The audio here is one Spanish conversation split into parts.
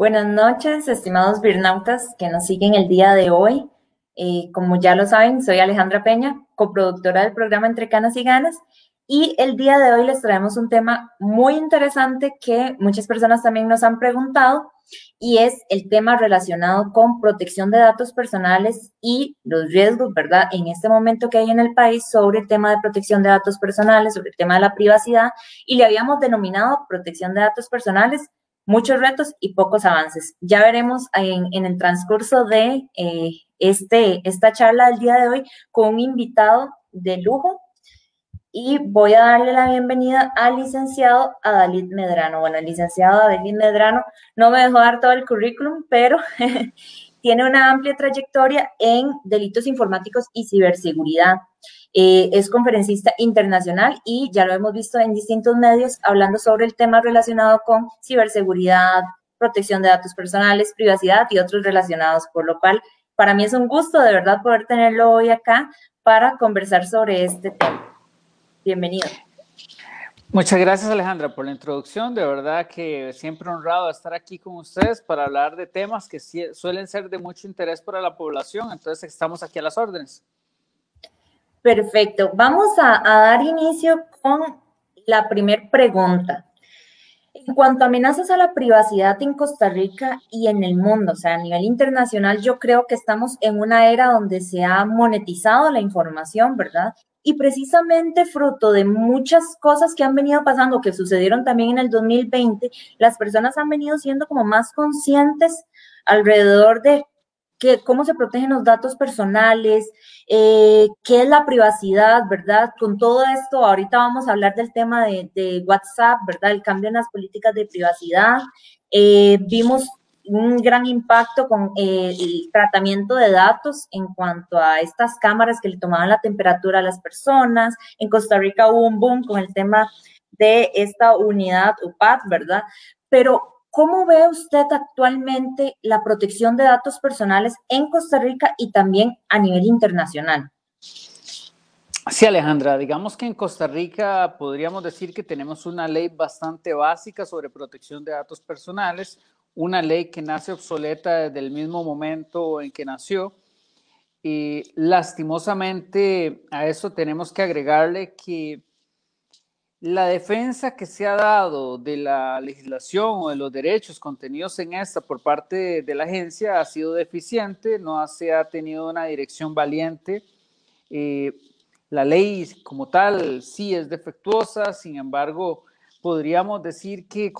Buenas noches, estimados birnautas que nos siguen el día de hoy. Eh, como ya lo saben, soy Alejandra Peña, coproductora del programa Entre Canas y Ganas. Y el día de hoy les traemos un tema muy interesante que muchas personas también nos han preguntado y es el tema relacionado con protección de datos personales y los riesgos, ¿verdad? En este momento que hay en el país sobre el tema de protección de datos personales, sobre el tema de la privacidad y le habíamos denominado protección de datos personales muchos retos y pocos avances. Ya veremos en, el transcurso de eh, este, esta charla del día de hoy con un invitado de lujo y voy a darle la bienvenida al licenciado Adalid Medrano. Bueno, el licenciado Adalid Medrano no me dejó dar todo el currículum, pero tiene una amplia trayectoria en delitos informáticos y ciberseguridad. Eh, es conferencista internacional y ya lo hemos visto en distintos medios hablando sobre el tema relacionado con ciberseguridad, protección de datos personales, privacidad y otros relacionados, por lo cual para mí es un gusto de verdad poder tenerlo hoy acá para conversar sobre este tema. Bienvenido. Muchas gracias Alejandra por la introducción, de verdad que siempre honrado estar aquí con ustedes para hablar de temas que suelen ser de mucho interés para la población, entonces estamos aquí a las órdenes. Perfecto. Vamos a, dar inicio con la primera pregunta. En cuanto a amenazas a la privacidad en Costa Rica y en el mundo, o sea, a nivel internacional, yo creo que estamos en una era donde se ha monetizado la información, ¿verdad? Y precisamente fruto de muchas cosas que han venido pasando, que sucedieron también en el 2020, las personas han venido siendo como más conscientes alrededor de cómo se protegen los datos personales, eh, qué es la privacidad, ¿verdad? Con todo esto, ahorita vamos a hablar del tema de, WhatsApp, ¿verdad? El cambio en las políticas de privacidad. Eh, vimos un gran impacto con eh, el tratamiento de datos en cuanto a estas cámaras que le tomaban la temperatura a las personas. En Costa Rica hubo un boom con el tema de esta unidad UPAD, ¿verdad? Pero ¿Cómo ve usted actualmente la protección de datos personales en Costa Rica y también a nivel internacional? Sí, Alejandra, digamos que en Costa Rica podríamos decir que tenemos una ley bastante básica sobre protección de datos personales, una ley que nace obsoleta desde el mismo momento en que nació. Y lastimosamente a eso tenemos que agregarle que la defensa que se ha dado de la legislación o de los derechos contenidos en esta por parte de la agencia ha sido deficiente, no se ha tenido una dirección valiente. Eh, la ley como tal sí es defectuosa, sin embargo, podríamos decir que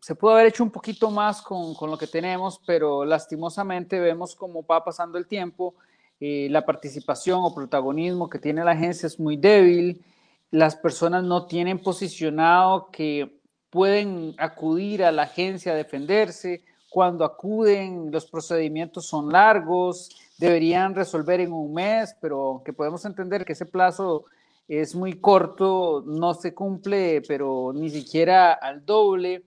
se pudo haber hecho un poquito más con, lo que tenemos, pero lastimosamente vemos cómo va pasando el tiempo, eh, la participación o protagonismo que tiene la agencia es muy débil las personas no tienen posicionado que pueden acudir a la agencia a defenderse, cuando acuden los procedimientos son largos, deberían resolver en un mes, pero que podemos entender que ese plazo es muy corto, no se cumple, pero ni siquiera al doble.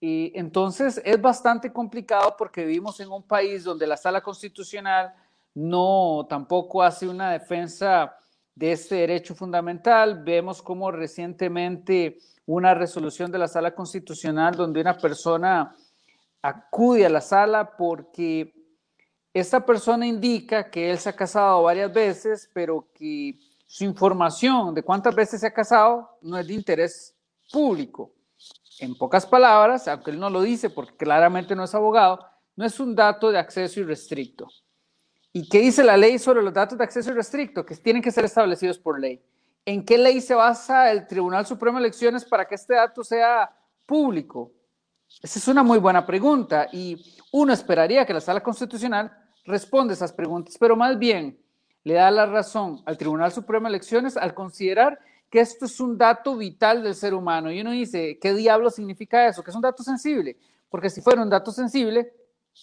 Y entonces es bastante complicado porque vivimos en un país donde la sala constitucional no tampoco hace una defensa de este derecho fundamental. Vemos como recientemente una resolución de la sala constitucional donde una persona acude a la sala porque esta persona indica que él se ha casado varias veces, pero que su información de cuántas veces se ha casado no es de interés público. En pocas palabras, aunque él no lo dice porque claramente no es abogado, no es un dato de acceso irrestricto. ¿Y qué dice la ley sobre los datos de acceso restringido Que tienen que ser establecidos por ley. ¿En qué ley se basa el Tribunal Supremo de Elecciones para que este dato sea público? Esa es una muy buena pregunta y uno esperaría que la Sala Constitucional responda esas preguntas, pero más bien le da la razón al Tribunal Supremo de Elecciones al considerar que esto es un dato vital del ser humano. Y uno dice, ¿qué diablo significa eso? Que es un dato sensible, porque si fuera un dato sensible,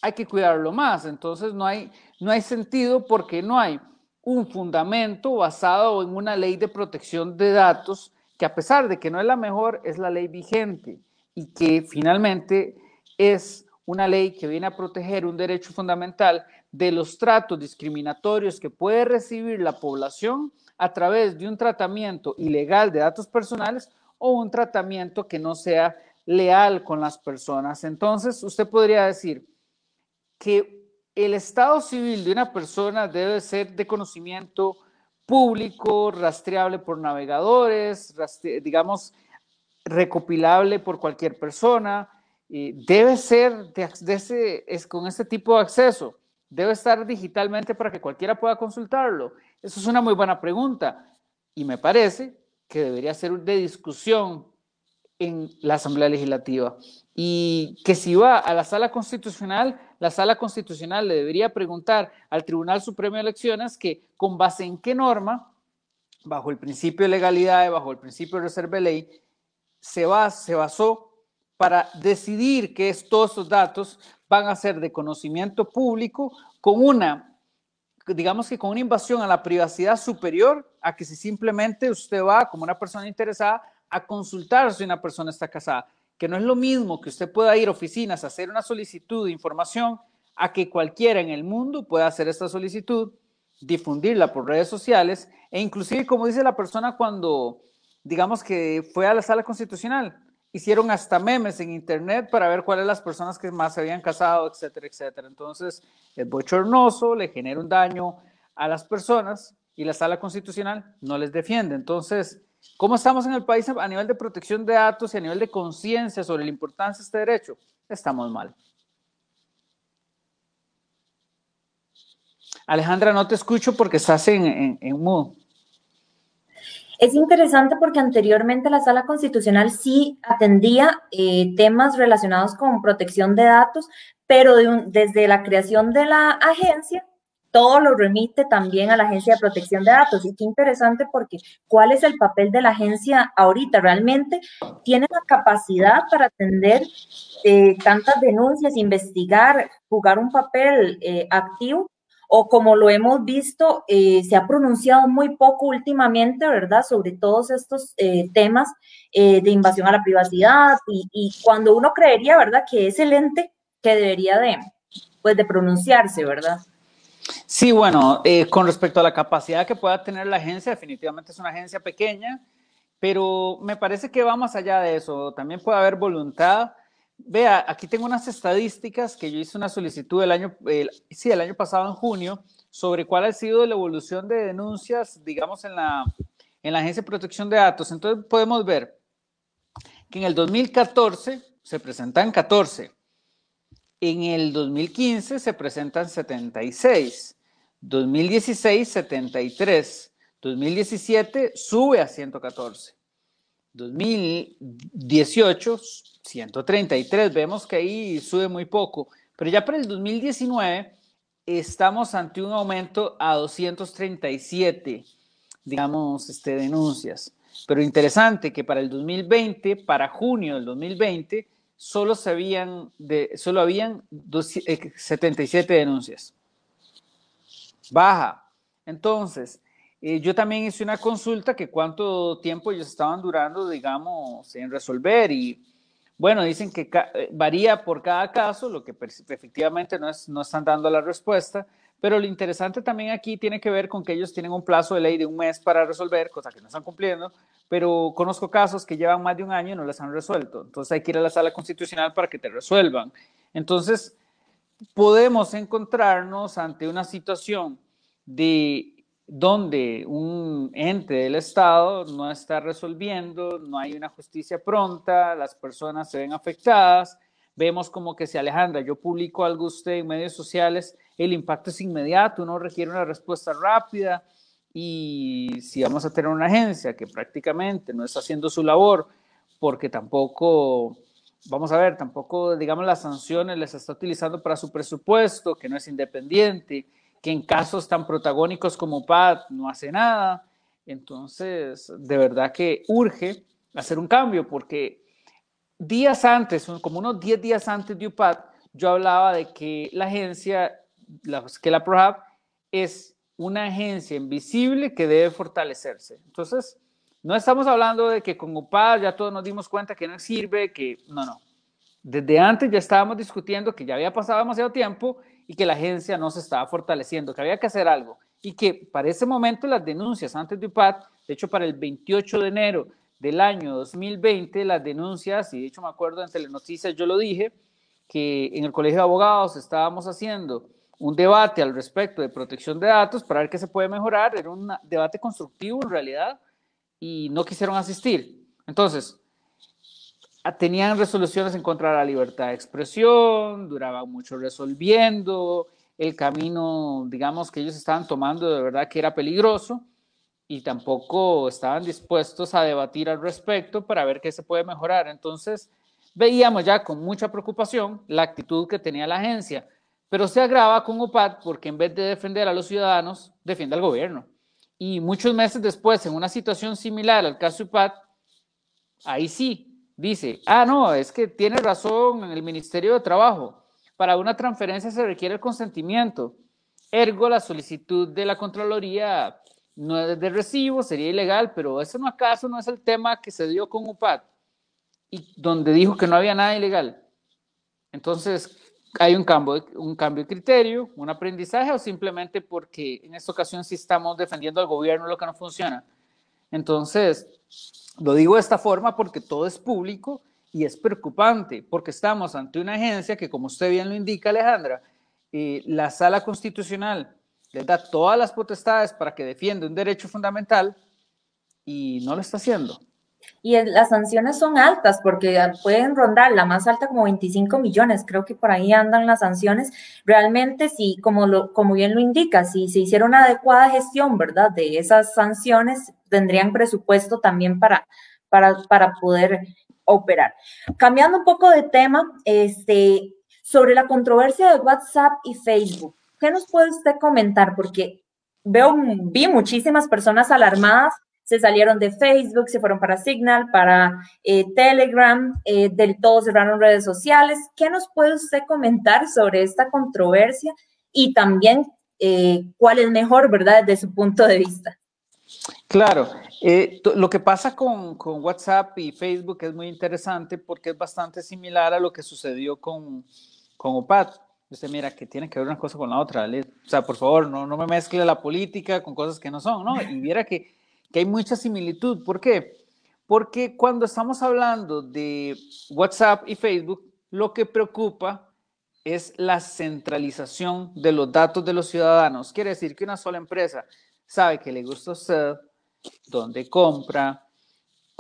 hay que cuidarlo más. Entonces no hay, no hay sentido porque no hay un fundamento basado en una ley de protección de datos que a pesar de que no es la mejor, es la ley vigente y que finalmente es una ley que viene a proteger un derecho fundamental de los tratos discriminatorios que puede recibir la población a través de un tratamiento ilegal de datos personales o un tratamiento que no sea leal con las personas. Entonces, usted podría decir, que el estado civil de una persona debe ser de conocimiento público, rastreable por navegadores, digamos, recopilable por cualquier persona, y debe ser de, ese, con este tipo de acceso, debe estar digitalmente para que cualquiera pueda consultarlo. Eso es una muy buena pregunta y me parece que debería ser de discusión en la Asamblea Legislativa. Y que si va a la sala constitucional, la sala constitucional le debería preguntar al Tribunal Supremo de Elecciones que con base en qué norma, bajo el principio de legalidad, bajo el principio de reserva de ley, se, basó para decidir que estos datos van a ser de conocimiento público con una, digamos que con una invasión a la privacidad superior a que si simplemente usted va como una persona interesada a consultar si una persona está casada, que no es lo mismo que usted pueda ir a oficinas a hacer una solicitud de información a que cualquiera en el mundo pueda hacer esta solicitud, difundirla por redes sociales e inclusive, como dice la persona cuando, digamos que fue a la sala constitucional, hicieron hasta memes en internet para ver cuáles las personas que más se habían casado, etcétera, etcétera. Entonces, el bochornoso, le genera un daño a las personas y la sala constitucional no les defiende. Entonces, ¿Cómo estamos en el país a nivel de protección de datos y a nivel de conciencia sobre la importancia de este derecho? Estamos mal. Alejandra, no te escucho porque estás en, en, en Es interesante porque anteriormente la sala constitucional sí atendía eh, temas relacionados con protección de datos, pero desde la creación de la agencia todo lo remite también a la Agencia de Protección de Datos. Y qué interesante porque cuál es el papel de la agencia ahorita. Realmente tiene la capacidad para atender eh, tantas denuncias, investigar, jugar un papel eh, activo. O como lo hemos visto, eh, se ha pronunciado muy poco últimamente, ¿verdad?, sobre todos estos temas de invasión a la privacidad y, y cuando uno creería, ¿verdad?, que es el ente que debería de, pues, de pronunciarse, ¿verdad? Sí, bueno, eh, con respecto a la capacidad que pueda tener la agencia, definitivamente es una agencia pequeña, pero me parece que va más allá de eso. También puede haber voluntad. Vea, aquí tengo unas estadísticas que yo hice una solicitud el año, el año pasado en junio, sobre cuál ha sido la evolución de denuncias, digamos, en la, en la Agencia de Protección de Datos. Entonces podemos ver que en el 2014 se presentan 14, en el 2015 se presentan 76, 2016 73, 2017 sube a 114, 2018 133, vemos que ahí sube muy poco, pero ya para el 2019 estamos ante un aumento a 237, digamos, este, denuncias. Pero interesante que para el 2020, para junio del 2020, solo, se habían solo habían 77 eh, denuncias. Baja. Entonces, eh, yo también hice una consulta que cuánto tiempo ellos estaban durando, digamos, en resolver y bueno, dicen que eh, varía por cada caso, lo que efectivamente no, no están dando la respuesta, pero lo interesante también aquí tiene que ver con que ellos tienen un plazo de ley de un mes para resolver, cosa que no están cumpliendo, pero conozco casos que llevan más de un año y no las han resuelto. Entonces hay que ir a la sala constitucional para que te resuelvan. Entonces podemos encontrarnos ante una situación de donde un ente del Estado no está resolviendo, no hay una justicia pronta, las personas se ven afectadas vemos como que si Alejandra, yo publico algo usted en medios sociales, el impacto es inmediato, uno requiere una respuesta rápida y si vamos a tener una agencia que prácticamente no está haciendo su labor, porque tampoco, vamos a ver, tampoco, digamos, las sanciones les está utilizando para su presupuesto, que no es independiente, que en casos tan protagónicos como PAD no hace nada. Entonces, de verdad que urge hacer un cambio, porque días antes, como unos 10 días antes de UPAD, yo hablaba de que la agencia, que la ProHub es una agencia invisible que debe fortalecerse. Entonces, no estamos hablando de que con UPAD ya todos nos dimos cuenta que no sirve, que no, no. Desde antes ya estábamos discutiendo que ya había pasado demasiado tiempo y que la agencia no se estaba fortaleciendo, que había que hacer algo. Y que para ese momento las denuncias antes de UPAD, de hecho para el 28 de enero del año 2020 las denuncias, y de hecho me acuerdo en Telenoticias yo lo dije, que en el Colegio de Abogados estábamos haciendo un debate al respecto de protección de datos para ver qué se puede mejorar, era un debate constructivo en realidad, y no quisieron asistir. Entonces, tenían resoluciones en contra de la libertad de expresión, duraba mucho resolviendo, el camino, digamos, que ellos estaban tomando de verdad que era peligroso y tampoco estaban dispuestos a debatir al respecto para ver qué se puede mejorar. Entonces, veíamos ya con mucha preocupación la actitud que tenía la agencia, pero se agrava con OPAT porque en vez de defender a los ciudadanos, defiende al gobierno. Y muchos meses después, en una situación similar al caso OPAT, ahí sí dice, ah, no, es que tiene razón el Ministerio de Trabajo, para una transferencia se requiere el consentimiento, ergo la solicitud de la Contraloría no es de recibo, sería ilegal, pero eso no acaso no es el tema que se dio con UPAD y donde dijo que no había nada ilegal. Entonces, hay un cambio, un cambio de criterio, un aprendizaje o simplemente porque en esta ocasión sí estamos defendiendo al gobierno lo que no funciona. Entonces, lo digo de esta forma porque todo es público y es preocupante porque estamos ante una agencia que, como usted bien lo indica, Alejandra, eh, la sala constitucional le da todas las potestades para que defienda un derecho fundamental y no lo está haciendo. Y las sanciones son altas porque pueden rondar la más alta como 25 millones, creo que por ahí andan las sanciones. Realmente, si, como, lo, como bien lo indica, si se hiciera una adecuada gestión, ¿verdad? De esas sanciones, tendrían presupuesto también para, para, para poder operar. Cambiando un poco de tema, este, sobre la controversia de WhatsApp y Facebook. ¿Qué nos puede usted comentar? Porque veo, vi muchísimas personas alarmadas, se salieron de Facebook, se fueron para Signal, para eh, Telegram, eh, del todo cerraron redes sociales. ¿Qué nos puede usted comentar sobre esta controversia y también eh, cuál es mejor, verdad, desde su punto de vista? Claro, lo que pasa con, WhatsApp y Facebook es muy interesante porque es bastante similar a lo que sucedió con, con OPAT. Usted mira que tiene que ver una cosa con la otra. O sea, por favor, no, no me mezcle la política con cosas que no son, ¿no? Y viera que, que hay mucha similitud. ¿Por qué? Porque cuando estamos hablando de WhatsApp y Facebook, lo que preocupa es la centralización de los datos de los ciudadanos. Quiere decir que una sola empresa sabe que le gusta a usted, dónde compra,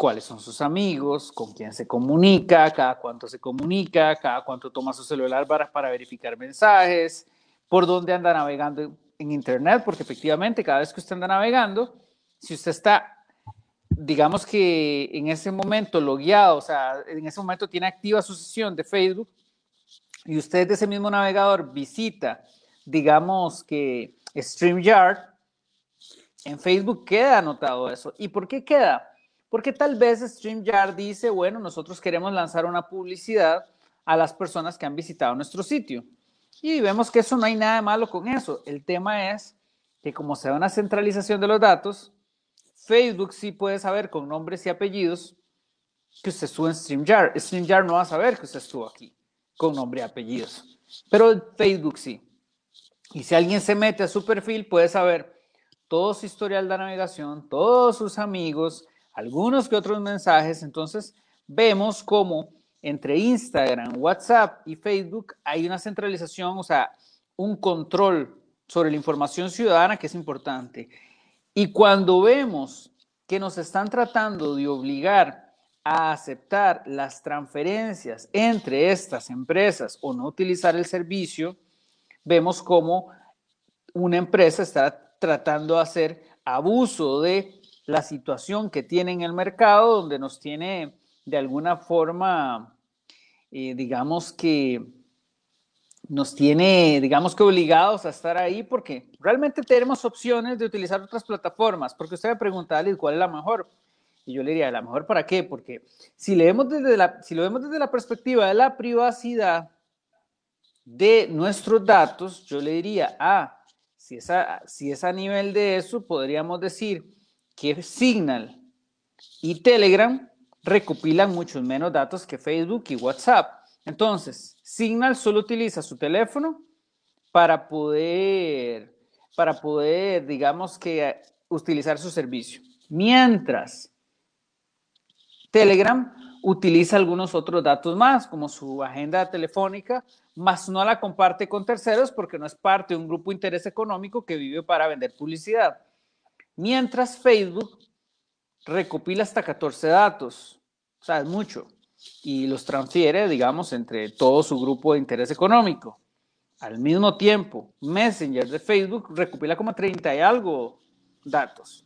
cuáles son sus amigos, con quién se comunica, cada cuánto se comunica, cada cuánto toma su celular para, para verificar mensajes, por dónde anda navegando en Internet, porque efectivamente cada vez que usted anda navegando, si usted está, digamos que en ese momento logueado, o sea, en ese momento tiene activa su sesión de Facebook y usted de ese mismo navegador visita, digamos que StreamYard, en Facebook queda anotado eso. ¿Y por qué queda? Porque tal vez StreamYard dice, bueno, nosotros queremos lanzar una publicidad a las personas que han visitado nuestro sitio. Y vemos que eso no hay nada de malo con eso. El tema es que como se da una centralización de los datos, Facebook sí puede saber con nombres y apellidos que usted estuvo en StreamYard. StreamYard no va a saber que usted estuvo aquí con nombre y apellidos. Pero Facebook sí. Y si alguien se mete a su perfil, puede saber todo su historial de navegación, todos sus amigos, algunos que otros mensajes. Entonces, vemos cómo entre Instagram, WhatsApp y Facebook hay una centralización, o sea, un control sobre la información ciudadana que es importante. Y cuando vemos que nos están tratando de obligar a aceptar las transferencias entre estas empresas o no utilizar el servicio, vemos cómo una empresa está tratando de hacer abuso de la situación que tiene en el mercado, donde nos tiene de alguna forma, eh, digamos que nos tiene, digamos que obligados a estar ahí porque realmente tenemos opciones de utilizar otras plataformas, porque usted me pregunta, ¿cuál es la mejor? Y yo le diría, ¿la mejor para qué? Porque si, desde la, si lo vemos desde la perspectiva de la privacidad de nuestros datos, yo le diría, ah, si si es a nivel de eso, podríamos decir que Signal y Telegram recopilan muchos menos datos que Facebook y WhatsApp. Entonces, Signal solo utiliza su teléfono para poder, para poder, digamos que, utilizar su servicio. Mientras, Telegram utiliza algunos otros datos más, como su agenda telefónica, más no la comparte con terceros porque no es parte de un grupo de interés económico que vive para vender publicidad. Mientras Facebook recopila hasta 14 datos, o sea, es mucho, y los transfiere, digamos, entre todo su grupo de interés económico. Al mismo tiempo, Messenger de Facebook recopila como 30 y algo datos.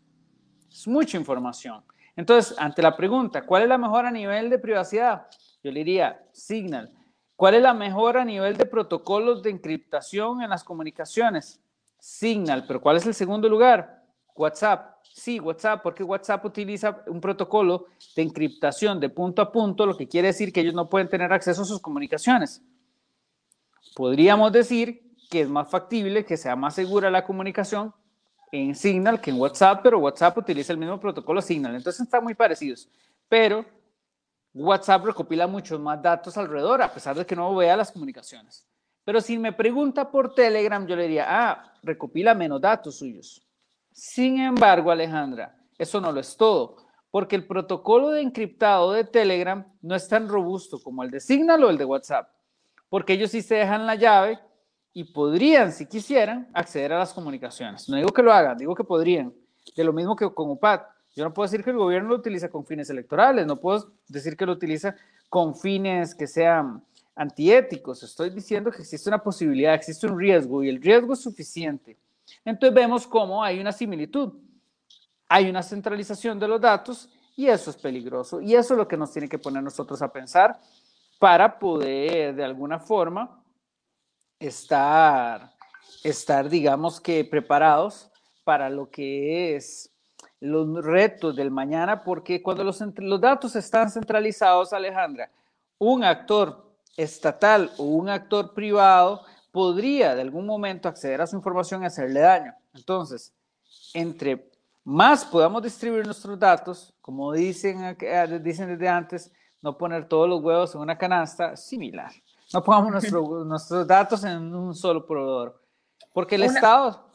Es mucha información. Entonces, ante la pregunta, ¿cuál es la mejor a nivel de privacidad? Yo le diría Signal. ¿Cuál es la mejor a nivel de protocolos de encriptación en las comunicaciones? Signal. Pero ¿cuál es el segundo lugar? WhatsApp. Sí, WhatsApp, porque WhatsApp utiliza un protocolo de encriptación de punto a punto, lo que quiere decir que ellos no pueden tener acceso a sus comunicaciones. Podríamos decir que es más factible que sea más segura la comunicación en Signal que en WhatsApp, pero WhatsApp utiliza el mismo protocolo Signal, entonces están muy parecidos. Pero WhatsApp recopila muchos más datos alrededor, a pesar de que no vea las comunicaciones. Pero si me pregunta por Telegram, yo le diría, ah, recopila menos datos suyos. Sin embargo, Alejandra, eso no lo es todo, porque el protocolo de encriptado de Telegram no es tan robusto como el de Signal o el de WhatsApp, porque ellos sí se dejan la llave y podrían, si quisieran, acceder a las comunicaciones. No digo que lo hagan, digo que podrían. De lo mismo que con UPAD. Yo no puedo decir que el gobierno lo utiliza con fines electorales, no puedo decir que lo utiliza con fines que sean antiéticos. Estoy diciendo que existe una posibilidad, existe un riesgo y el riesgo es suficiente entonces vemos cómo hay una similitud. Hay una centralización de los datos y eso es peligroso. Y eso es lo que nos tiene que poner nosotros a pensar para poder de alguna forma estar, estar digamos que preparados para lo que es los retos del mañana, porque cuando los, los datos están centralizados, Alejandra, un actor estatal o un actor privado podría de algún momento acceder a su información y hacerle daño. Entonces, entre más podamos distribuir nuestros datos, como dicen, eh, dicen desde antes, no poner todos los huevos en una canasta, similar. No pongamos nuestros datos en un solo proveedor. Porque el Estado...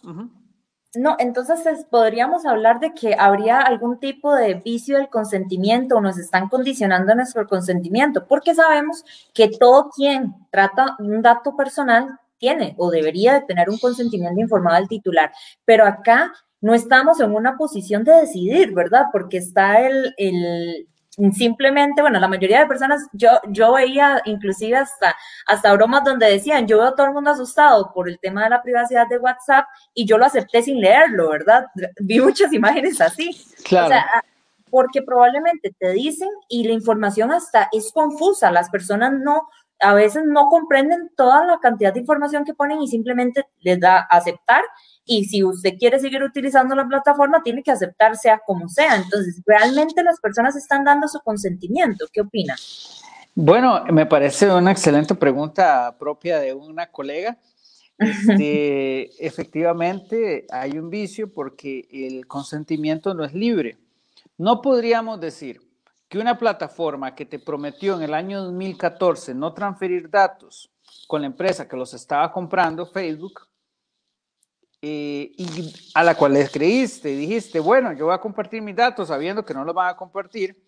No, entonces podríamos hablar de que habría algún tipo de vicio del consentimiento o nos están condicionando nuestro consentimiento, porque sabemos que todo quien trata un dato personal tiene o debería de tener un consentimiento informado al titular. Pero acá no estamos en una posición de decidir, ¿verdad? Porque está el, el simplemente, bueno, la mayoría de personas, yo, yo veía inclusive hasta, hasta bromas donde decían, yo veo a todo el mundo asustado por el tema de la privacidad de WhatsApp y yo lo acepté sin leerlo, ¿verdad? Vi muchas imágenes así. Claro. O sea, ah, porque probablemente te dicen y la información hasta es confusa, las personas no, a veces no comprenden toda la cantidad de información que ponen y simplemente les da aceptar. Y si usted quiere seguir utilizando la plataforma, tiene que aceptar sea como sea. Entonces, realmente las personas están dando su consentimiento. ¿Qué opina? Bueno, me parece una excelente pregunta propia de una colega. Este, efectivamente, hay un vicio porque el consentimiento no es libre. No podríamos decir, que una plataforma que te prometió en el año 2014 no transferir datos con la empresa que los estaba comprando, Facebook, eh, y a la cual le creíste y dijiste, bueno, yo voy a compartir mis datos sabiendo que no los van a compartir,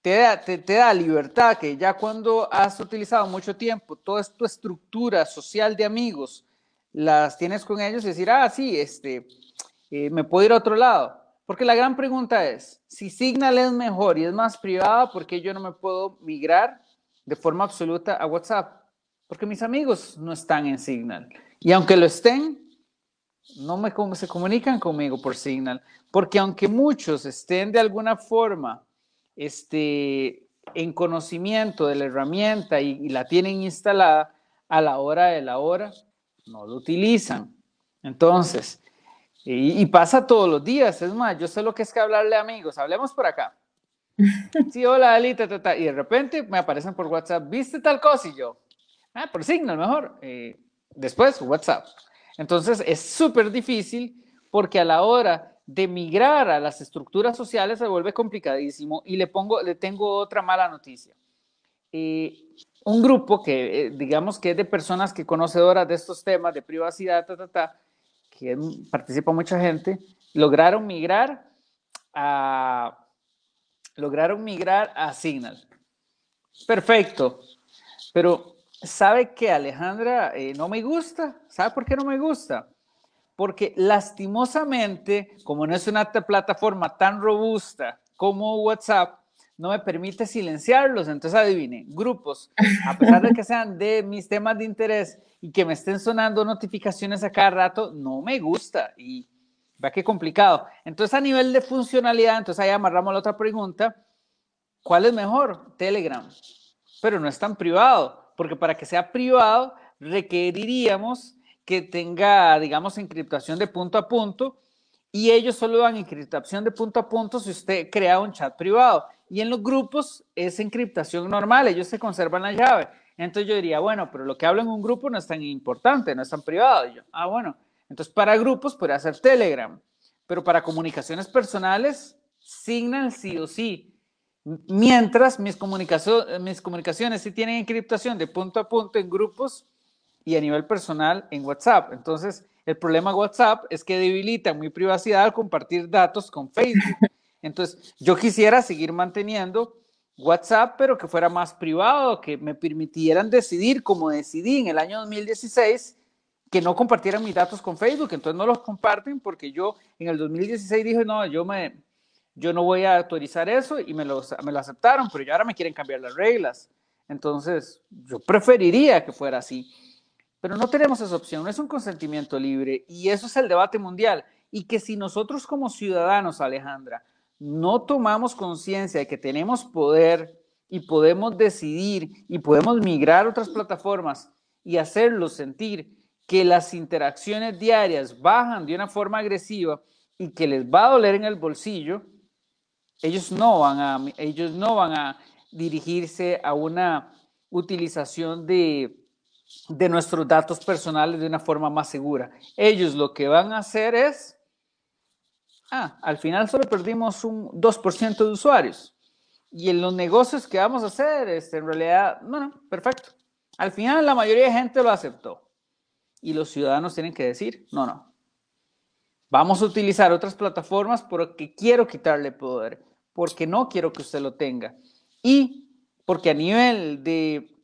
te da, te, da libertad que ya cuando has utilizado mucho tiempo toda tu estructura social de amigos, las tienes con ellos y decir, ah, sí, este, eh, me puedo ir a otro lado porque la gran pregunta es, si Signal es mejor y es más privada, ¿por qué yo no me puedo migrar de forma absoluta a WhatsApp? Porque mis amigos no están en Signal. Y aunque lo estén, no me, se comunican conmigo por Signal. Porque aunque muchos estén de alguna forma este, en conocimiento de la herramienta y la tienen instalada, a la hora de la hora no lo utilizan. Entonces, y, pasa todos los días, es más, yo sé lo que es que hablarle a amigos, hablemos por acá. Sí, hola, Ali, ta, ta, y de repente me aparecen por WhatsApp, ¿viste tal cosa? Y yo, ah, por signo mejor. Eh, después, WhatsApp. Entonces, es súper difícil porque a la hora de migrar a las estructuras sociales se vuelve complicadísimo y le, pongo, le tengo otra mala noticia. Eh, un grupo que, eh, digamos que es de personas que conocedoras de estos temas de privacidad, ta, ta, que participa mucha gente, lograron migrar a, lograron migrar Signal. Perfecto. Pero, ¿sabe que Alejandra eh, no me gusta? ¿Sabe por qué no me gusta? Porque lastimosamente, como no es una plataforma tan robusta como WhatsApp, no me permite silenciarlos. Entonces, adivine, grupos, a pesar de que sean de mis temas de interés y que me estén sonando notificaciones a cada rato, no me gusta. Y vea qué complicado. Entonces, a nivel de funcionalidad, entonces ahí amarramos la otra pregunta. ¿Cuál es mejor? Telegram. Pero no es tan privado, porque para que sea privado requeriríamos que tenga, digamos, encriptación de punto a punto y ellos solo dan encriptación de punto a punto si usted crea un chat privado y en los grupos es encriptación normal, ellos se conservan la llave. Entonces yo diría, bueno, pero lo que hablo en un grupo no es tan importante, no es tan privado. yo, ah, bueno, entonces para grupos podría ser Telegram, pero para comunicaciones personales, Signal sí o sí. Mientras mis, comunicaciones, mis comunicaciones sí tienen encriptación de punto a punto en grupos y a nivel personal en WhatsApp. Entonces, el problema WhatsApp es que debilita mi privacidad al compartir datos con Facebook. Entonces, yo quisiera seguir manteniendo WhatsApp, pero que fuera más privado, que me permitieran decidir como decidí en el año 2016 que no compartieran mis datos con Facebook, entonces no los comparten porque yo en el 2016 dije, no, yo, me, yo no voy a autorizar eso y me, me lo aceptaron, pero ya ahora me quieren cambiar las reglas. Entonces, yo preferiría que fuera así, pero no tenemos esa opción, no es un consentimiento libre y eso es el debate mundial. Y que si nosotros como ciudadanos, Alejandra, no tomamos conciencia de que tenemos poder y podemos decidir y podemos migrar a otras plataformas y hacerlos sentir que las interacciones diarias bajan de una forma agresiva y que les va a doler en el bolsillo, ellos no van a, ellos no van a dirigirse a una utilización de, de nuestros datos personales de una forma más segura. Ellos lo que van a hacer es ah, al final solo perdimos un 2% de usuarios. Y en los negocios que vamos a hacer, este, en realidad, bueno, perfecto. Al final la mayoría de gente lo aceptó. Y los ciudadanos tienen que decir, no, no. Vamos a utilizar otras plataformas porque quiero quitarle poder, porque no quiero que usted lo tenga. Y porque a nivel de,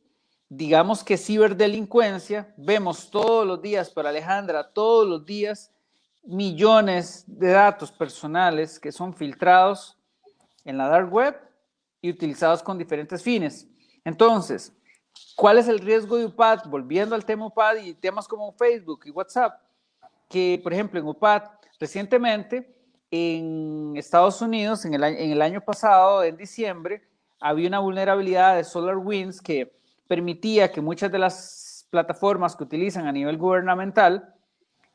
digamos que ciberdelincuencia, vemos todos los días para Alejandra, todos los días millones de datos personales que son filtrados en la dark web y utilizados con diferentes fines. Entonces, ¿cuál es el riesgo de UPAD? Volviendo al tema UPAD y temas como Facebook y WhatsApp, que por ejemplo en UPAD recientemente en Estados Unidos, en el, año pasado, en diciembre, había una vulnerabilidad de SolarWinds que permitía que muchas de las plataformas que utilizan a nivel gubernamental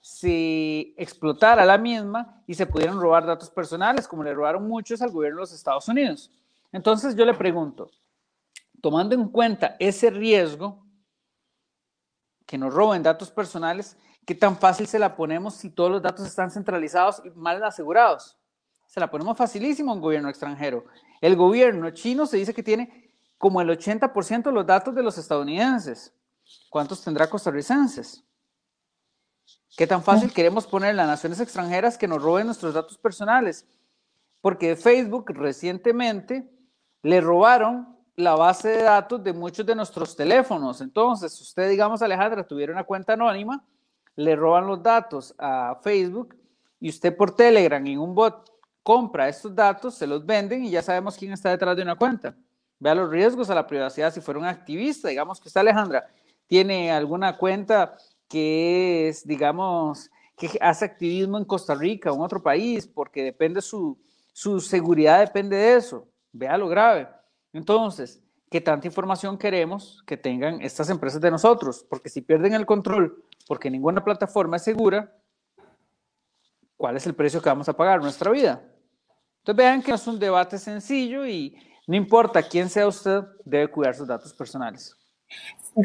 se explotara la misma y se pudieran robar datos personales, como le robaron muchos al gobierno de los Estados Unidos. Entonces yo le pregunto, tomando en cuenta ese riesgo, que nos roben datos personales, ¿qué tan fácil se la ponemos si todos los datos están centralizados y mal asegurados? Se la ponemos facilísimo a un gobierno extranjero. El gobierno chino se dice que tiene como el 80% de los datos de los estadounidenses. ¿Cuántos tendrá costarricenses? ¿Qué tan fácil queremos poner las naciones extranjeras que nos roben nuestros datos personales? Porque Facebook recientemente le robaron la base de datos de muchos de nuestros teléfonos. Entonces, usted, digamos, Alejandra, tuviera una cuenta anónima, le roban los datos a Facebook y usted por Telegram en un bot compra estos datos, se los venden y ya sabemos quién está detrás de una cuenta. Vea los riesgos a la privacidad si fuera un activista, digamos que usted, Alejandra, tiene alguna cuenta que es, digamos, que hace activismo en Costa Rica o en otro país, porque depende su, su seguridad, depende de eso. Vea lo grave. Entonces, ¿qué tanta información queremos que tengan estas empresas de nosotros? Porque si pierden el control, porque ninguna plataforma es segura, ¿cuál es el precio que vamos a pagar nuestra vida? Entonces vean que no es un debate sencillo y no importa quién sea usted, debe cuidar sus datos personales.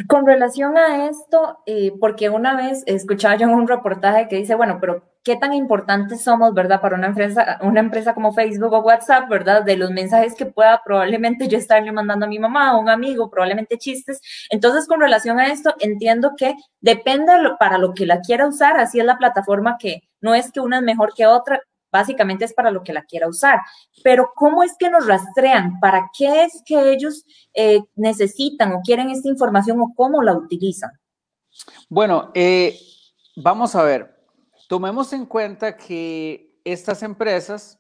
Con relación a esto, eh, porque una vez escuchaba yo un reportaje que dice, bueno, pero qué tan importantes somos, ¿verdad? Para una empresa, una empresa como Facebook o WhatsApp, ¿verdad? De los mensajes que pueda probablemente yo estarle mandando a mi mamá, a un amigo, probablemente chistes. Entonces, con relación a esto, entiendo que depende para lo que la quiera usar, así es la plataforma que no es que una es mejor que otra, Básicamente es para lo que la quiera usar. Pero ¿cómo es que nos rastrean? ¿Para qué es que ellos eh, necesitan o quieren esta información o cómo la utilizan? Bueno, eh, vamos a ver. Tomemos en cuenta que estas empresas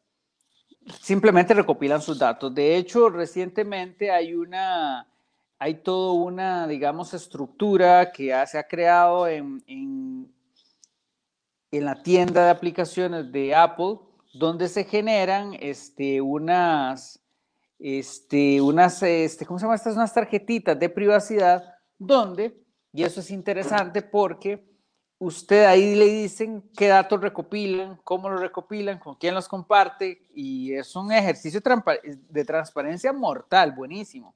simplemente recopilan sus datos. De hecho, recientemente hay una, hay toda una, digamos, estructura que se ha creado en, la tienda de aplicaciones de Apple donde se generan este, unas, este, unas, este, ¿cómo se llama? Estas unas tarjetitas de privacidad donde, y eso es interesante porque usted ahí le dicen qué datos recopilan, cómo los recopilan, con quién los comparte, y es un ejercicio de transparencia mortal, buenísimo.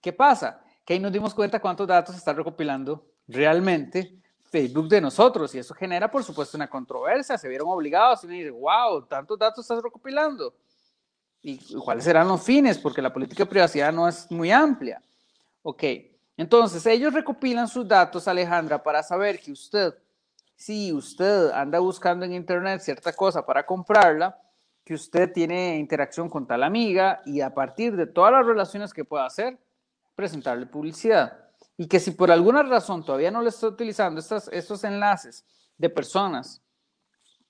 ¿Qué pasa? Que ahí nos dimos cuenta cuántos datos está recopilando realmente Facebook de nosotros y eso genera, por supuesto, una controversia. Se vieron obligados y me wow, tantos datos estás recopilando. ¿Y cuáles serán los fines? Porque la política de privacidad no es muy amplia. Ok, entonces ellos recopilan sus datos, Alejandra, para saber que usted, si usted anda buscando en Internet cierta cosa para comprarla, que usted tiene interacción con tal amiga y a partir de todas las relaciones que pueda hacer, presentarle publicidad y que si por alguna razón todavía no le está utilizando estos enlaces de personas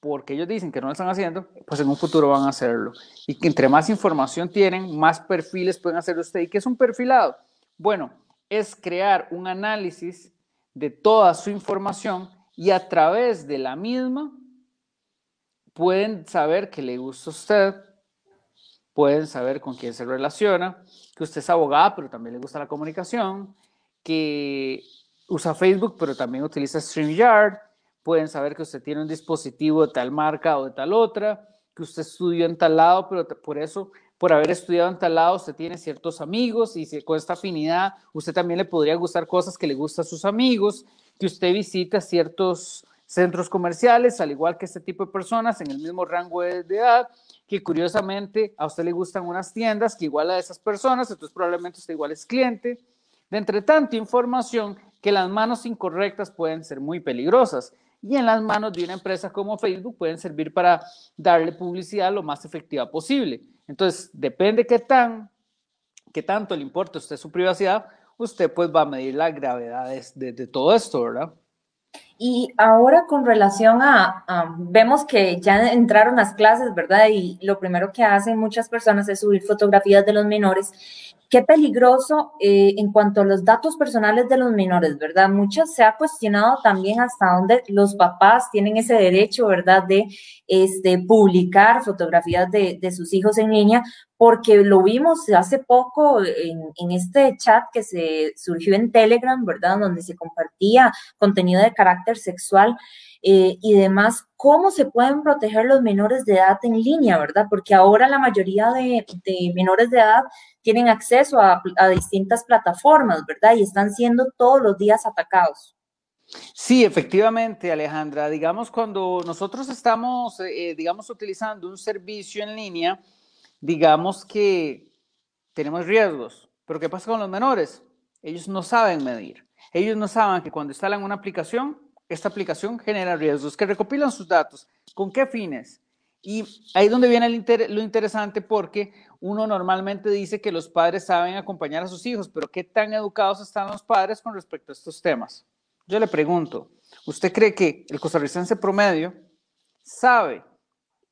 porque ellos dicen que no lo están haciendo, pues en un futuro van a hacerlo. Y que entre más información tienen, más perfiles pueden hacer usted. ¿Y qué es un perfilado? Bueno, es crear un análisis de toda su información y a través de la misma pueden saber que le gusta a usted, pueden saber con quién se relaciona, que usted es abogada, pero también le gusta la comunicación, que usa Facebook, pero también utiliza StreamYard. Pueden saber que usted tiene un dispositivo de tal marca o de tal otra, que usted estudió en tal lado, pero por eso, por haber estudiado en tal lado, usted tiene ciertos amigos y con esta afinidad, usted también le podría gustar cosas que le gustan a sus amigos, que usted visita ciertos centros comerciales, al igual que este tipo de personas en el mismo rango de edad, que curiosamente a usted le gustan unas tiendas que igual a esas personas, entonces probablemente usted igual es cliente de entre tanta información que las manos incorrectas pueden ser muy peligrosas y en las manos de una empresa como Facebook pueden servir para darle publicidad lo más efectiva posible. Entonces, depende qué tan qué tanto le importa a usted su privacidad, usted pues va a medir la gravedad de todo esto, ¿verdad? Y ahora con relación a, vemos que ya entraron las clases, ¿verdad? Y lo primero que hacen muchas personas es subir fotografías de los menores. Qué peligroso eh, en cuanto a los datos personales de los menores, ¿verdad? Muchas se ha cuestionado también hasta dónde los papás tienen ese derecho, ¿verdad? De este, publicar fotografías de, de sus hijos en línea, porque lo vimos hace poco en, en, este chat que se surgió en Telegram, ¿verdad? Donde se compartía contenido de carácter sexual eh, y demás, cómo se pueden proteger los menores de edad en línea, ¿verdad? Porque ahora la mayoría de, menores de edad tienen acceso a, a, distintas plataformas, ¿verdad? Y están siendo todos los días atacados. Sí, efectivamente, Alejandra. Digamos, cuando nosotros estamos, eh, eh, digamos, utilizando un servicio en línea, digamos que tenemos riesgos. Pero ¿qué pasa con los menores? Ellos no saben medir. Ellos no saben que cuando instalan una aplicación esta aplicación genera riesgos, que recopilan sus datos. ¿Con qué fines? Y ahí es donde viene lo interesante porque uno normalmente dice que los padres saben acompañar a sus hijos, pero ¿qué tan educados están los padres con respecto a estos temas? Yo le pregunto, ¿usted cree que el costarricense promedio sabe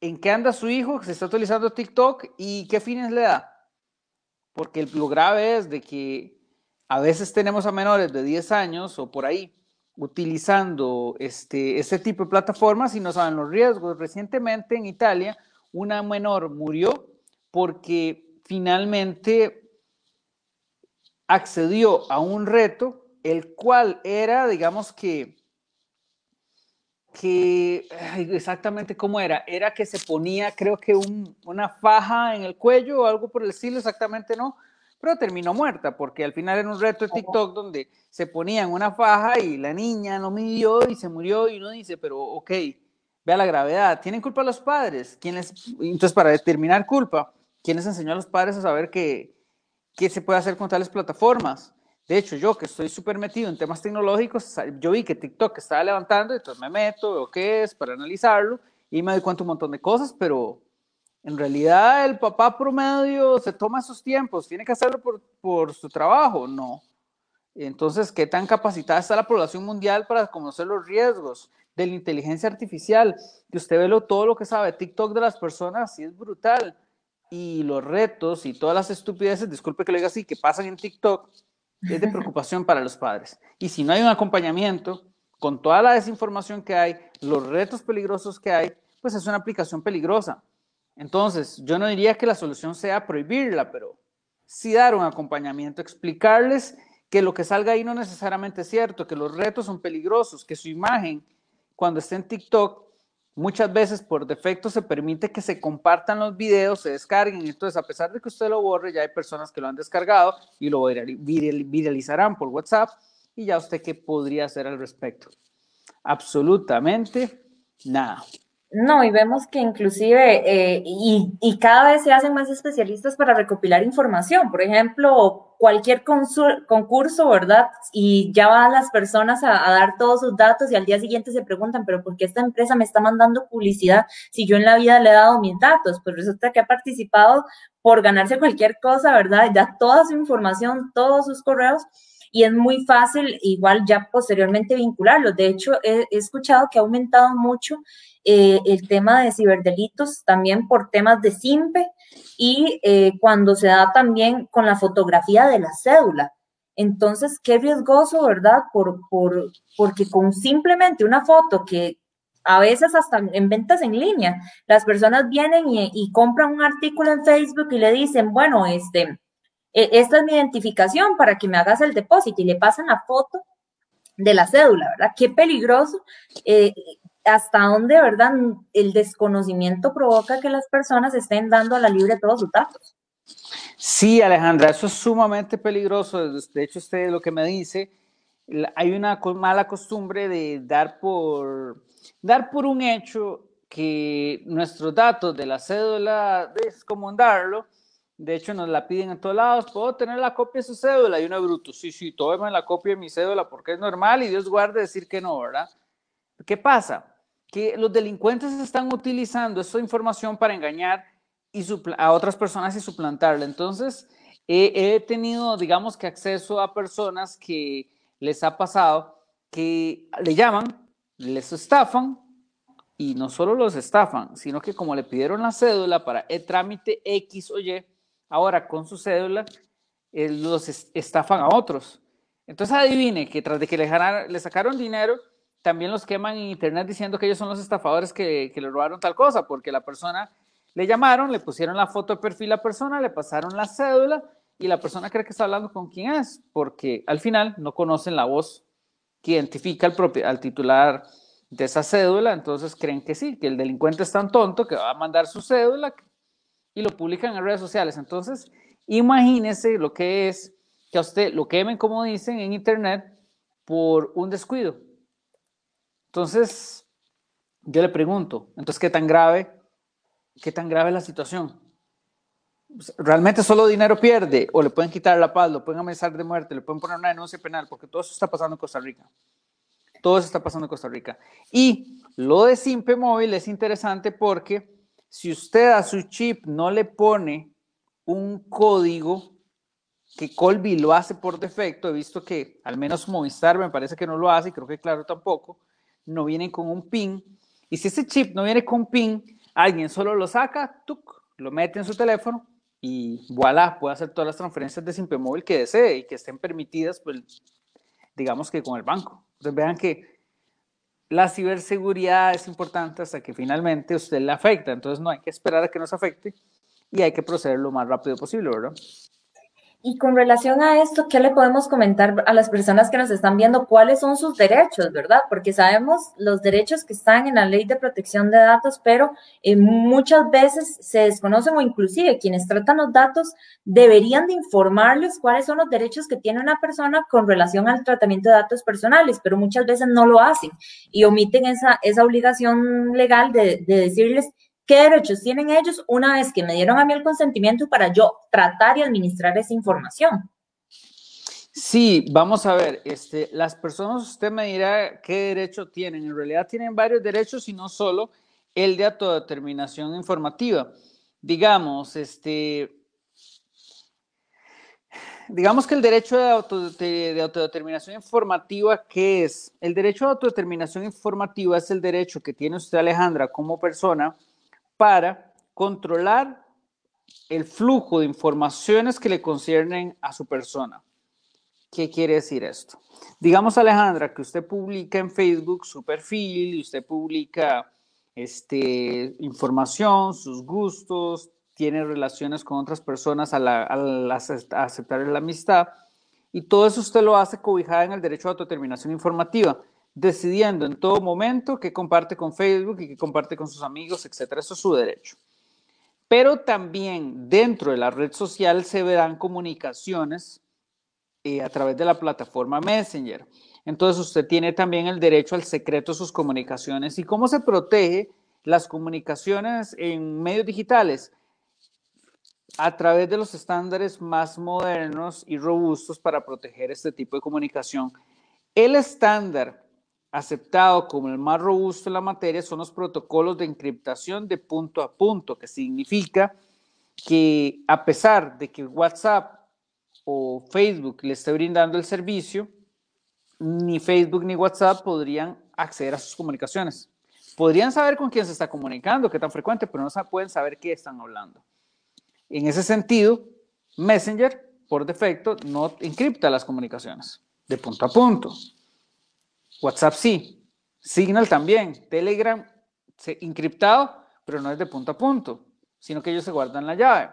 en qué anda su hijo, que se está utilizando TikTok y qué fines le da? Porque lo grave es de que a veces tenemos a menores de 10 años o por ahí utilizando este, este, tipo de plataformas y no saben los riesgos. Recientemente en Italia, una menor murió porque finalmente accedió a un reto, el cual era, digamos que, que exactamente cómo era, era que se ponía, creo que una faja en el cuello o algo por el estilo, exactamente no, pero terminó muerta porque al final era un reto de TikTok donde se ponían una faja y la niña no midió y se murió y uno dice, pero ok, vea la gravedad, ¿tienen culpa los padres? Entonces, para determinar culpa, ¿quién les enseñó a los padres a saber qué, qué se puede hacer con tales plataformas? De hecho, yo que estoy súper metido en temas tecnológicos, yo vi que TikTok estaba levantando, entonces me meto, veo qué es para analizarlo y me doy cuenta un montón de cosas, pero en realidad el papá promedio se toma sus tiempos, tiene que hacerlo por, su trabajo, no. Entonces, ¿qué tan capacitada está la población mundial para conocer los riesgos de la inteligencia artificial? Que usted ve todo lo que sabe TikTok de las personas, sí es brutal. Y los retos y todas las estupideces, disculpe que lo diga así, que pasan en TikTok, es de preocupación para los padres. Y si no hay un acompañamiento, con toda la desinformación que hay, los retos peligrosos que hay, pues es una aplicación peligrosa. Entonces, yo no diría que la solución sea prohibirla, pero sí dar un acompañamiento, explicarles que lo que salga ahí no necesariamente es cierto, que los retos son peligrosos, que su imagen, cuando esté en TikTok, muchas veces por defecto se permite que se compartan los videos, se descarguen, entonces a pesar de que usted lo borre, ya hay personas que lo han descargado y lo viralizarán por WhatsApp y ya usted qué podría hacer al respecto. Absolutamente nada. No, y vemos que inclusive, eh, y, cada vez se hacen más especialistas para recopilar información. Por ejemplo, cualquier concurso, ¿verdad? Y ya van las personas a, dar todos sus datos y al día siguiente se preguntan, pero ¿por qué esta empresa me está mandando publicidad si yo en la vida le he dado mis datos? Pues resulta que ha participado por ganarse cualquier cosa, ¿verdad? Ya toda su información, todos sus correos y es muy fácil igual ya posteriormente vincularlos. De hecho, he, escuchado que ha aumentado mucho eh, el tema de ciberdelitos, también por temas de SIMPE y eh, cuando se da también con la fotografía de la cédula. Entonces, qué riesgoso, ¿verdad? Por, porque con simplemente una foto que a veces hasta en ventas en línea, las personas vienen y, compran un artículo en Facebook y le dicen, bueno, este, e, esta es mi identificación para que me hagas el depósito y le pasan la foto de la cédula, ¿verdad? Qué peligroso eh, hasta dónde, ¿verdad? El desconocimiento provoca que las personas estén dando a la libre todos sus datos. Sí, Alejandra, eso es sumamente peligroso. De hecho, usted lo que me dice, hay una mala costumbre de dar por, dar por un hecho que nuestros datos de la cédula, darlo, de hecho nos la piden en todos lados, puedo tener la copia de su cédula, y una bruto, sí, sí, tomen la copia de mi cédula porque es normal y Dios guarde decir que no, ¿verdad? ¿Qué pasa? que los delincuentes están utilizando esta información para engañar y a otras personas y suplantarla. Entonces, he tenido, digamos que acceso a personas que les ha pasado que le llaman, les estafan y no solo los estafan, sino que como le pidieron la cédula para el trámite X o Y, ahora con su cédula eh, los estafan a otros. Entonces adivine que tras de que le, le sacaron dinero, también los queman en internet diciendo que ellos son los estafadores que, le robaron tal cosa, porque la persona le llamaron, le pusieron la foto de perfil a la persona, le pasaron la cédula y la persona cree que está hablando con quién es, porque al final no conocen la voz que identifica al, propio, al titular de esa cédula, entonces creen que sí, que el delincuente es tan tonto que va a mandar su cédula y lo publican en redes sociales. Entonces, imagínense lo que es que a usted lo quemen, como dicen en internet, por un descuido entonces, yo le pregunto, entonces, ¿qué tan grave? ¿Qué tan grave es la situación? Pues, ¿Realmente solo dinero pierde? ¿O le pueden quitar la paz? ¿Lo pueden amenazar de muerte? ¿Le pueden poner una denuncia penal? Porque todo eso está pasando en Costa Rica. Todo eso está pasando en Costa Rica. Y lo de Simpe Móvil es interesante porque si usted a su chip no le pone un código que Colby lo hace por defecto, he visto que al menos Movistar me parece que no lo hace y creo que Claro tampoco, no vienen con un pin. Y si ese chip no viene con pin, alguien solo lo saca, tuc, lo mete en su teléfono y voilà, puede hacer todas las transferencias de Simple Móvil que desee y que estén permitidas, pues, digamos que con el banco. Entonces vean que la ciberseguridad es importante hasta que finalmente usted la afecta. Entonces no hay que esperar a que nos afecte y hay que proceder lo más rápido posible, ¿verdad? Y con relación a esto, ¿qué le podemos comentar a las personas que nos están viendo? ¿Cuáles son sus derechos, verdad? Porque sabemos los derechos que están en la ley de protección de datos, pero eh, muchas veces se desconocen o inclusive quienes tratan los datos deberían de informarles cuáles son los derechos que tiene una persona con relación al tratamiento de datos personales, pero muchas veces no lo hacen y omiten esa, esa obligación legal de decirles ¿Qué derechos tienen ellos una vez que me dieron a mí el consentimiento para yo tratar y administrar esa información? Sí, vamos a ver, este, las personas, usted me dirá qué derecho tienen. En realidad tienen varios derechos y no solo el de autodeterminación informativa. Digamos, este, digamos que el derecho de, de, autodeterminación informativa, ¿qué es? El derecho de autodeterminación informativa es el derecho que tiene usted, Alejandra, como persona, para controlar el flujo de informaciones que le conciernen a su persona. ¿Qué quiere decir esto? Digamos, Alejandra, que usted publica en Facebook su perfil y usted publica este, información, sus gustos, tiene relaciones con otras personas al, aceptar la amistad. Y todo eso usted lo hace cobijada en el derecho a autodeterminación informativa decidiendo en todo momento qué comparte con Facebook y qué comparte con sus amigos, etcétera. Eso es su derecho. Pero también dentro de la red social se verán comunicaciones eh, a través de la plataforma Messenger. Entonces usted tiene también el derecho al secreto de sus comunicaciones. ¿Y cómo se protege las comunicaciones en medios digitales? a través de los estándares más modernos y robustos para proteger este tipo de comunicación. El estándar aceptado como el más robusto en la materia son los protocolos de encriptación de punto a punto, que significa que a pesar de que WhatsApp o Facebook le esté brindando el servicio, ni Facebook ni WhatsApp podrían acceder a sus comunicaciones. Podrían saber con quién se está comunicando, qué tan frecuente, pero no pueden saber qué están hablando. En ese sentido, Messenger, por defecto, no encripta las comunicaciones de punto a punto. WhatsApp sí, Signal también, Telegram se, encriptado, pero no es de punto a punto, sino que ellos se guardan la llave.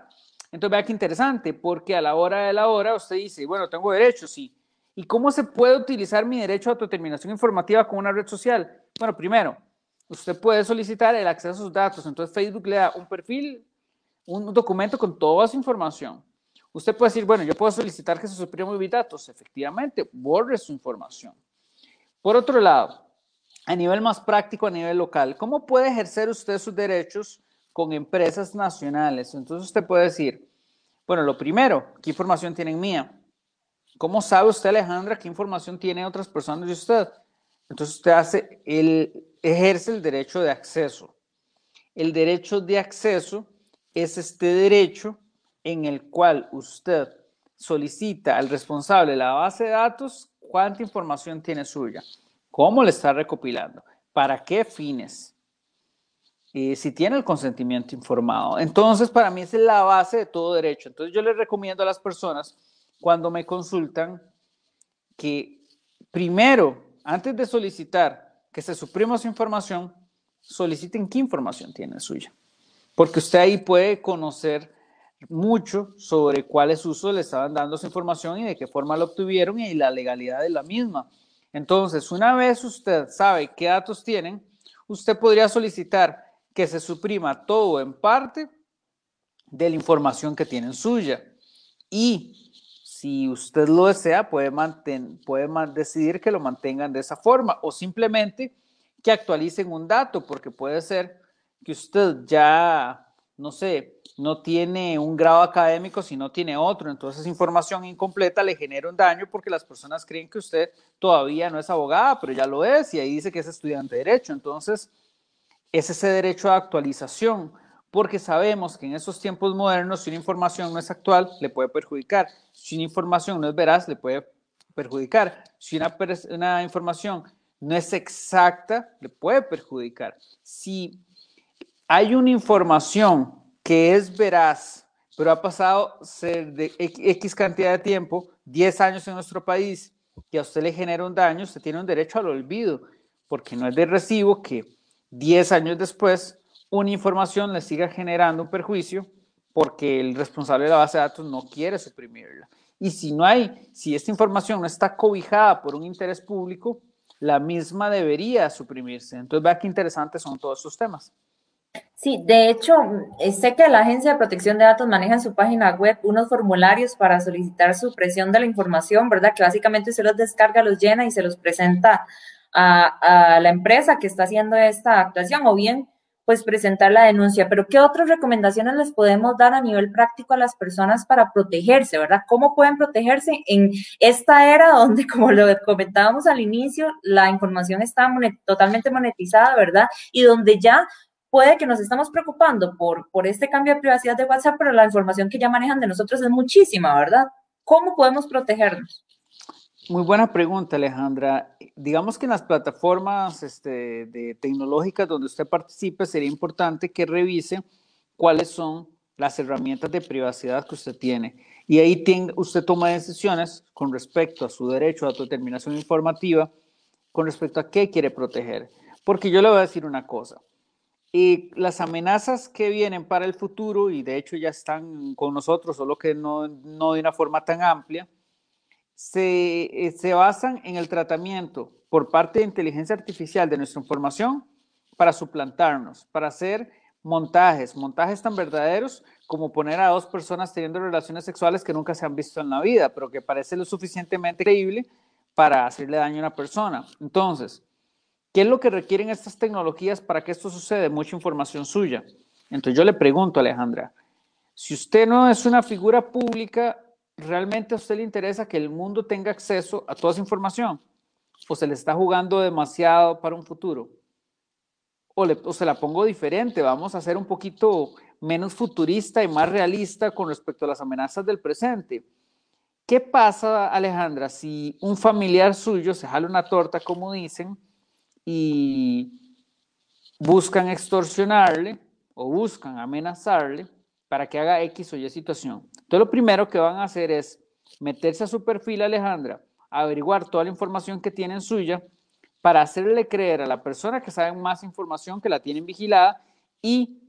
Entonces, vea qué interesante, porque a la hora de la hora usted dice, bueno, tengo derecho, sí. ¿Y cómo se puede utilizar mi derecho a autodeterminación informativa con una red social? Bueno, primero, usted puede solicitar el acceso a sus datos. Entonces, Facebook le da un perfil, un documento con toda su información. Usted puede decir, bueno, yo puedo solicitar que se supriman mis datos. Efectivamente, borre su información. Por otro lado, a nivel más práctico, a nivel local, ¿cómo puede ejercer usted sus derechos con empresas nacionales? Entonces usted puede decir, bueno, lo primero, ¿qué información tienen mía? ¿Cómo sabe usted, Alejandra, qué información tiene otras personas de usted? Entonces usted hace el, ejerce el derecho de acceso. El derecho de acceso es este derecho en el cual usted solicita al responsable de la base de datos cuánta información tiene suya, cómo la está recopilando, para qué fines, y si tiene el consentimiento informado. Entonces, para mí es la base de todo derecho. Entonces, yo les recomiendo a las personas cuando me consultan que primero, antes de solicitar que se suprima su información, soliciten qué información tiene suya, porque usted ahí puede conocer mucho sobre cuáles usos le estaban dando esa información y de qué forma la obtuvieron y la legalidad de la misma. Entonces, una vez usted sabe qué datos tienen, usted podría solicitar que se suprima todo en parte de la información que tienen suya. Y si usted lo desea, puede, manten, puede decidir que lo mantengan de esa forma o simplemente que actualicen un dato, porque puede ser que usted ya, no sé, no tiene un grado académico, si no tiene otro. Entonces, información incompleta le genera un daño porque las personas creen que usted todavía no es abogada, pero ya lo es, y ahí dice que es estudiante de derecho. Entonces, es ese derecho a actualización, porque sabemos que en esos tiempos modernos, si una información no es actual, le puede perjudicar. Si una información no es veraz, le puede perjudicar. Si una, una información no es exacta, le puede perjudicar. Si hay una información que es veraz, pero ha pasado de X cantidad de tiempo, 10 años en nuestro país, que a usted le genera un daño, usted tiene un derecho al olvido, porque no es de recibo que 10 años después una información le siga generando un perjuicio porque el responsable de la base de datos no quiere suprimirla. Y si no hay, si esta información no está cobijada por un interés público, la misma debería suprimirse. Entonces, vea qué interesantes son todos estos temas. Sí, de hecho, eh, sé que la Agencia de Protección de Datos maneja en su página web unos formularios para solicitar supresión de la información, ¿verdad? Que básicamente se los descarga, los llena y se los presenta a, la empresa que está haciendo esta actuación o bien pues presentar la denuncia. Pero ¿qué otras recomendaciones les podemos dar a nivel práctico a las personas para protegerse, verdad? ¿Cómo pueden protegerse en esta era donde, como lo comentábamos al inicio, la información está totalmente monetizada, ¿verdad? Y donde ya puede que nos estamos preocupando por, por este cambio de privacidad de WhatsApp, pero la información que ya manejan de nosotros es muchísima, ¿verdad? ¿Cómo podemos protegernos? Muy buena pregunta, Alejandra. Digamos que en las plataformas este, de tecnológicas donde usted participe, sería importante que revise cuáles son las herramientas de privacidad que usted tiene. Y ahí usted toma decisiones con respecto a su derecho a determinación informativa, con respecto a qué quiere proteger. Porque yo le voy a decir una cosa. Y las amenazas que vienen para el futuro, y de hecho ya están con nosotros, solo que no, de una forma tan amplia, se, eh, se basan en el tratamiento por parte de inteligencia artificial de nuestra información para suplantarnos, para hacer montajes, montajes tan verdaderos como poner a dos personas teniendo relaciones sexuales que nunca se han visto en la vida, pero que parece lo suficientemente creíble para hacerle daño a una persona. Entonces, ¿Qué es lo que requieren estas tecnologías para que esto suceda? Mucha información suya. Entonces yo le pregunto, Alejandra, si usted no es una figura pública, ¿realmente a usted le interesa que el mundo tenga acceso a toda esa información? ¿O se le está jugando demasiado para un futuro? O, se la pongo diferente, vamos a ser un poquito menos futurista y más realista con respecto a las amenazas del presente. ¿Qué pasa, Alejandra, si un familiar suyo se jala una torta, como dicen, y buscan extorsionarle o buscan amenazarle para que haga X o Y situación. Entonces lo primero que van a hacer es meterse a su perfil, Alejandra, averiguar toda la información que tienen suya para hacerle creer a la persona que sabe más información que la tienen vigilada y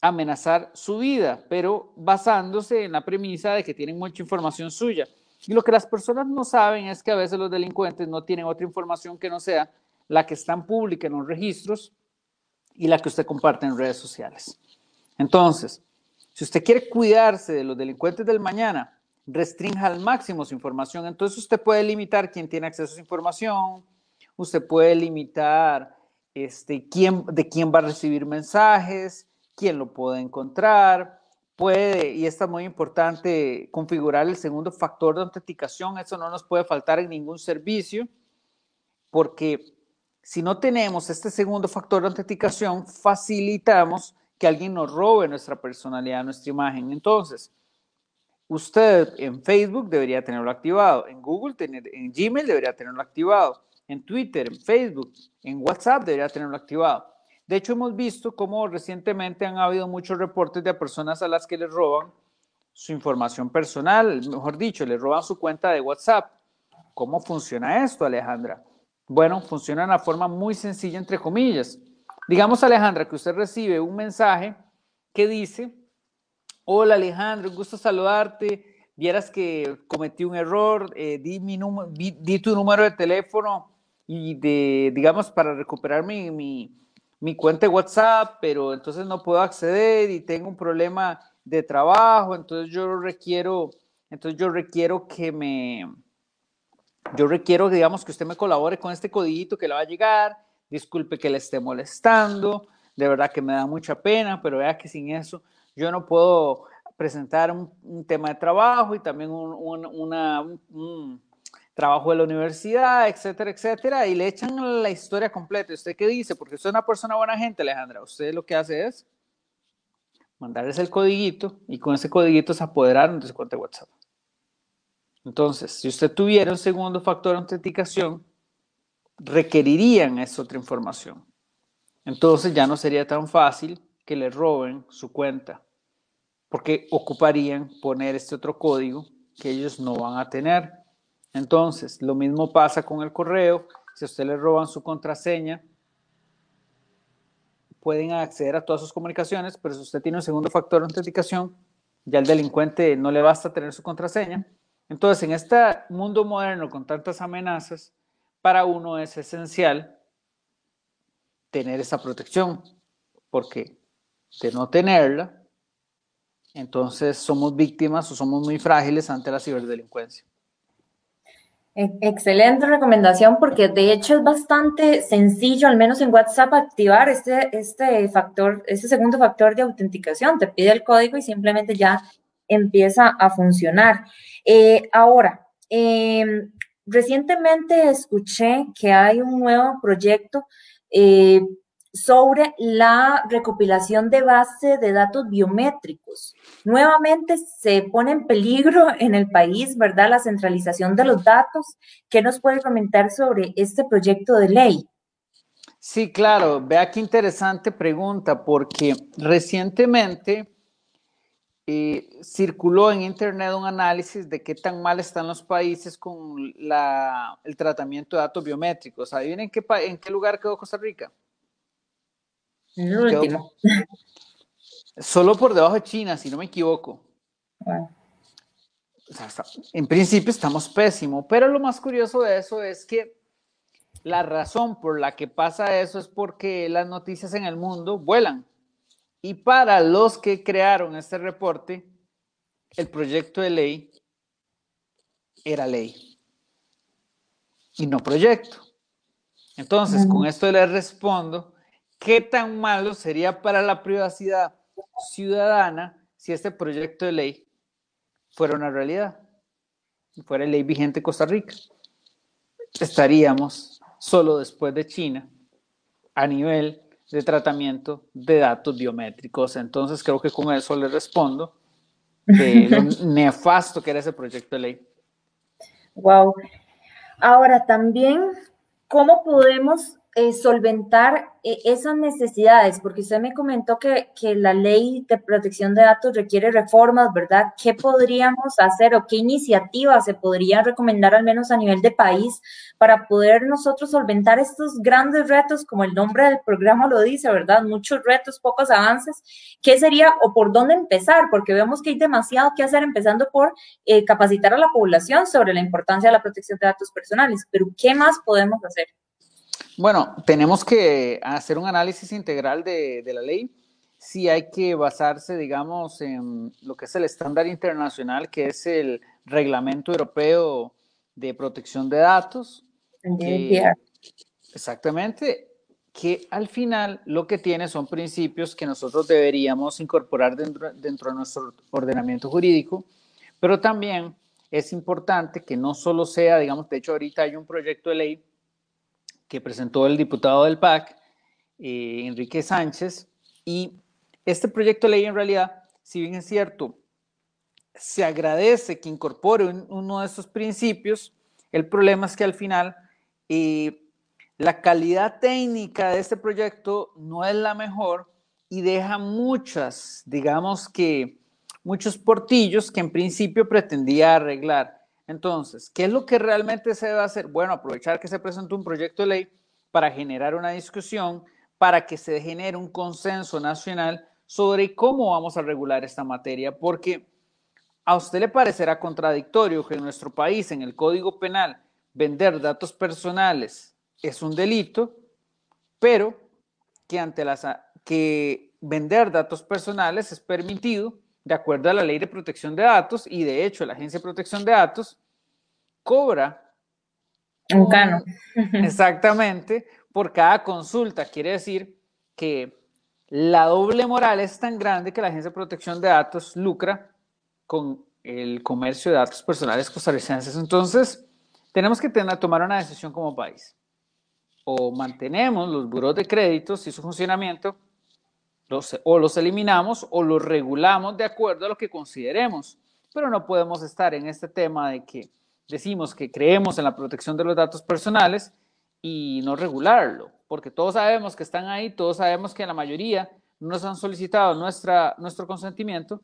amenazar su vida, pero basándose en la premisa de que tienen mucha información suya. Y lo que las personas no saben es que a veces los delincuentes no tienen otra información que no sea la que está en pública en los registros y la que usted comparte en redes sociales. Entonces, si usted quiere cuidarse de los delincuentes del mañana, restrinja al máximo su información. Entonces usted puede limitar quién tiene acceso a su información, usted puede limitar este, quién, de quién va a recibir mensajes, quién lo puede encontrar, puede, y está muy importante, configurar el segundo factor de autenticación. Eso no nos puede faltar en ningún servicio, porque si no tenemos este segundo factor de autenticación, facilitamos que alguien nos robe nuestra personalidad, nuestra imagen. Entonces, usted en Facebook debería tenerlo activado, en Google, en Gmail debería tenerlo activado, en Twitter, en Facebook, en WhatsApp debería tenerlo activado. De hecho, hemos visto cómo recientemente han habido muchos reportes de personas a las que les roban su información personal, mejor dicho, les roban su cuenta de WhatsApp. ¿Cómo funciona esto, Alejandra? Bueno, funciona de una forma muy sencilla, entre comillas. Digamos, Alejandra, que usted recibe un mensaje que dice, hola Alejandra, un gusto saludarte, vieras que cometí un error, eh, di, mi tu número de teléfono y de, digamos, para recuperar mi, mi cuenta de WhatsApp, pero entonces no puedo acceder y tengo un problema de trabajo, entonces yo requiero, entonces yo requiero que me, yo requiero, digamos, que usted me colabore con este codiguito que le va a llegar, disculpe que le esté molestando, de verdad que me da mucha pena, pero vea que sin eso yo no puedo presentar un, tema de trabajo y también un, una, trabajo de la universidad, etcétera, etcétera, y le echan la historia completa. ¿Usted qué dice? Porque usted es una persona buena gente, Alejandra. Usted lo que hace es mandarles el codiguito y con ese codiguito se apoderaron de su cuenta de WhatsApp. Entonces, si usted tuviera un segundo factor de autenticación, requerirían esa otra información. Entonces ya no sería tan fácil que le roben su cuenta, porque ocuparían poner este otro código que ellos no van a tener. Entonces, lo mismo pasa con el correo. Si a usted le roban su contraseña, pueden acceder a todas sus comunicaciones, pero si usted tiene un segundo factor de autenticación, ya el delincuente no le basta tener su contraseña, entonces, en este mundo moderno con tantas amenazas, para uno es esencial tener esa protección, porque de no tenerla, entonces somos víctimas o somos muy frágiles ante la ciberdelincuencia. E-, excelente recomendación porque de hecho es bastante sencillo, al menos en WhatsApp, activar este, este factor, este segundo factor de autenticación. Te pide el código y simplemente ya empieza a funcionar. Eh, ahora, eh, recientemente escuché que hay un nuevo proyecto eh, sobre la recopilación de base de datos biométricos. Nuevamente se pone en peligro en el país, ¿verdad? La centralización de los datos. ¿Qué nos puede comentar sobre este proyecto de ley? Sí, claro. Vea qué interesante pregunta, porque recientemente eh, circuló en Internet un análisis de qué tan mal están los países con el tratamiento de datos biométricos. ¿Ahí en qué, en qué lugar quedó Costa Rica? solo por debajo de China, si no me equivoco. en principio estamos pésimo, pero lo más curioso de eso es que la razón por la que pasa eso es porque las noticias en el mundo vuelan. Y para los que crearon este reporte, el proyecto de ley era ley y no proyecto. Entonces, con esto les respondo, ¿qué tan malo sería para la privacidad ciudadana si este proyecto de ley fuera una realidad? y fuera ley vigente en Costa Rica. Estaríamos solo después de China a nivel de tratamiento de datos biométricos. Entonces creo que con eso le respondo de lo nefasto que era ese proyecto de ley. Wow. Ahora también, ¿cómo podemos eh, solventar eh, esas necesidades? Porque usted me comentó que, la ley de protección de datos requiere reformas, ¿verdad? ¿Qué podríamos hacer o qué iniciativas se podrían recomendar al menos a nivel de país para poder nosotros solventar estos grandes retos, como el nombre del programa lo dice, ¿verdad? Muchos retos, pocos avances. ¿Qué sería o por dónde empezar? Porque vemos que hay demasiado que hacer, empezando por eh, capacitar a la población sobre la importancia de la protección de datos personales, pero ¿qué más podemos hacer? Bueno, tenemos que hacer un análisis integral de, la ley. Si hay que basarse, digamos, en lo que es el estándar internacional, que es el Reglamento Europeo de Protección de Datos. exactamente, que al final lo que tiene son principios que nosotros deberíamos incorporar dentro de nuestro ordenamiento jurídico, pero también es importante que no solo sea, digamos, de hecho ahorita hay un proyecto de ley que presentó el diputado del PAC, eh, Enrique Sánchez, y este proyecto de ley en realidad, si bien es cierto, se agradece que incorpore uno de esos principios, el problema es que al final eh, la calidad técnica de este proyecto no es la mejor y deja muchas, digamos que muchos portillos que en principio pretendía arreglar. Entonces, ¿qué es lo que realmente se debe hacer? Bueno, aprovechar que se presentó un proyecto de ley para generar una discusión, para que se genere un consenso nacional sobre cómo vamos a regular esta materia, porque a usted le parecerá contradictorio que en nuestro país, en el Código Penal, vender datos personales es un delito, pero que, ante que vender datos personales es permitido de acuerdo a la ley de protección de datos y de hecho la agencia de protección de datos cobra un cano, Exactamente, por cada consulta. Quiere decir que la doble moral es tan grande que la Agencia de Protección de Datos lucra con el comercio de datos personales costarricenses. Entonces, tenemos que tomar una decisión como país. O mantenemos los buros de créditos y su funcionamiento, o los eliminamos o los regulamos de acuerdo a lo que consideremos. Pero no podemos estar en este tema de que decimos que creemos en la protección de los datos personales y no regularlo, porque todos sabemos que están ahí, todos sabemos que la mayoría nos han solicitado nuestra, nuestro consentimiento,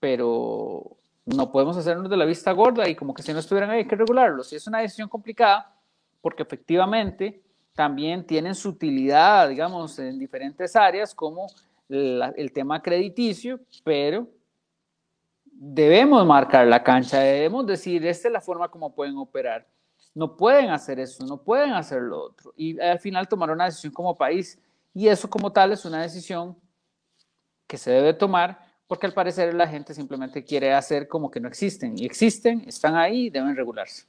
pero no podemos hacernos de la vista gorda y como que si no estuvieran ahí hay que regularlos. Y es una decisión complicada porque efectivamente también tienen su utilidad, digamos, en diferentes áreas como el tema crediticio, pero debemos marcar la cancha, debemos decir, esta es la forma como pueden operar. No pueden hacer eso, no pueden hacer lo otro. Y al final tomar una decisión como país. Y eso como tal es una decisión que se debe tomar porque al parecer la gente simplemente quiere hacer como que no existen. Y existen, están ahí, deben regularse.